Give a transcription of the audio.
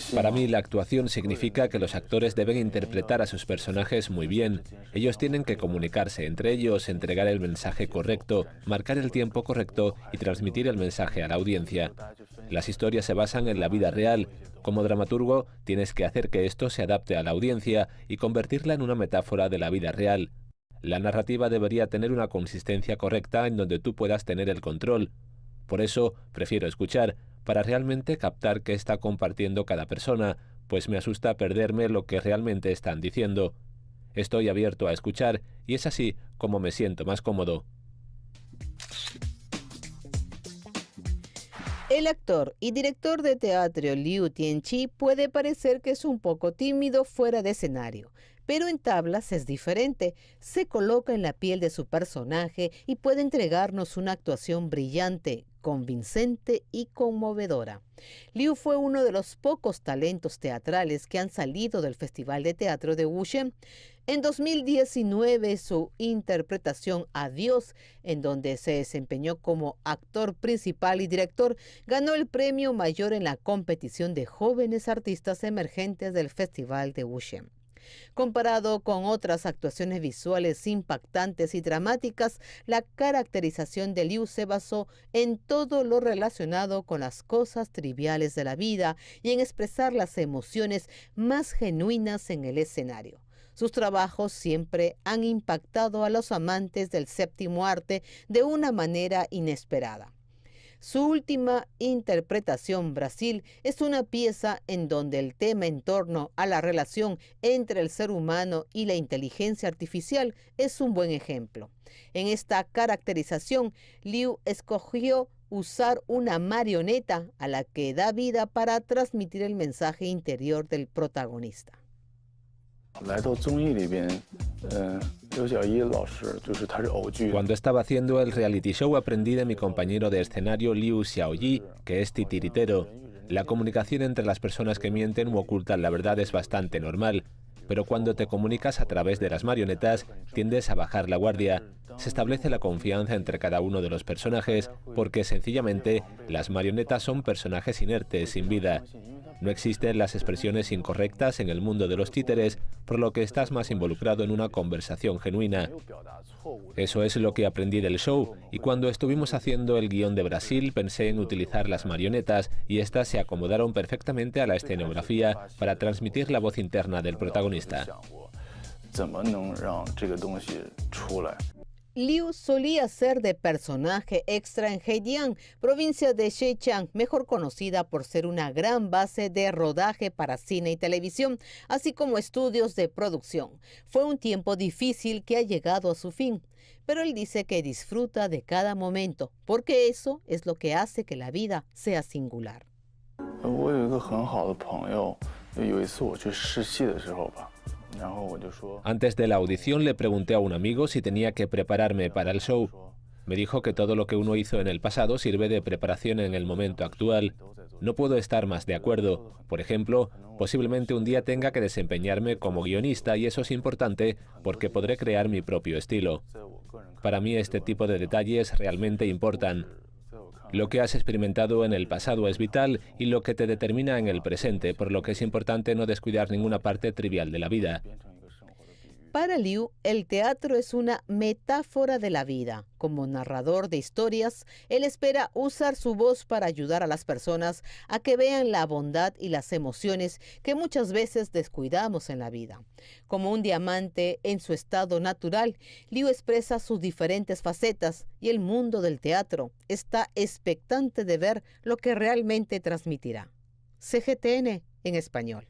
Pues para mí la actuación significa que los actores deben interpretar a sus personajes muy bien. Ellos tienen que comunicarse entre ellos, entregar el mensaje correcto, marcar el tiempo correcto y transmitir el mensaje a la audiencia. Las historias se basan en la vida real. Como dramaturgo, tienes que hacer que esto se adapte a la audiencia y convertirla en una metáfora de la vida real. La narrativa debería tener una consistencia correcta en donde tú puedas tener el control, por eso prefiero escuchar, para realmente captar qué está compartiendo cada persona, pues me asusta perderme lo que realmente están diciendo. Estoy abierto a escuchar y es así como me siento más cómodo. El actor y director de teatro Liu Tianqi puede parecer que es un poco tímido fuera de escenario, pero en tablas es diferente. Se coloca en la piel de su personaje y puede entregarnos una actuación brillante, convincente y conmovedora. Liu fue uno de los pocos talentos teatrales que han salido del Festival de Teatro de Wuxian. En 2019 su interpretación Adiós, en donde se desempeñó como actor principal y director, ganó el premio mayor en la competición de jóvenes artistas emergentes del Festival de Wuxian. Comparado con otras actuaciones visuales impactantes y dramáticas, la caracterización de Liu se basó en todo lo relacionado con las cosas triviales de la vida y en expresar las emociones más genuinas en el escenario. Sus trabajos siempre han impactado a los amantes del séptimo arte de una manera inesperada. Su última interpretación, Brasil, es una pieza en donde el tema en torno a la relación entre el ser humano y la inteligencia artificial es un buen ejemplo. En esta caracterización, Liu escogió usar una marioneta a la que da vida para transmitir el mensaje interior del protagonista. Cuando estaba haciendo el reality show aprendí de mi compañero de escenario Liu Xiaoyi, que es titiritero. La comunicación entre las personas que mienten u ocultan la verdad es bastante normal pero cuando te comunicas a través de las marionetas tiendes a bajar la guardia. Se establece la confianza entre cada uno de los personajes porque sencillamente las marionetas son personajes inertes, sin vida. No existen las expresiones incorrectas en el mundo de los títeres, por lo que estás más involucrado en una conversación genuina. Eso es lo que aprendí del show, y cuando estuvimos haciendo el guión de Brasil pensé en utilizar las marionetas y éstas se acomodaron perfectamente a la escenografía para transmitir la voz interna del protagonista. Liu solía ser de personaje extra en Heidian, provincia de Zhejiang, mejor conocida por ser una gran base de rodaje para cine y televisión, así como estudios de producción. Fue un tiempo difícil que ha llegado a su fin, pero él dice que disfruta de cada momento, porque eso es lo que hace que la vida sea singular. Antes de la audición le pregunté a un amigo si tenía que prepararme para el show. Me dijo que todo lo que uno hizo en el pasado sirve de preparación en el momento actual. No puedo estar más de acuerdo. Por ejemplo, posiblemente un día tenga que desempeñarme como guionista y eso es importante porque podré crear mi propio estilo. Para mí este tipo de detalles realmente importan. Lo que has experimentado en el pasado es vital y lo que te determina en el presente, por lo que es importante no descuidar ninguna parte trivial de la vida. Para Liu, el teatro es una metáfora de la vida. Como narrador de historias, él espera usar su voz para ayudar a las personas a que vean la bondad y las emociones que muchas veces descuidamos en la vida. Como un diamante en su estado natural, Liu expresa sus diferentes facetas y el mundo del teatro está expectante de ver lo que realmente transmitirá. CGTN en español.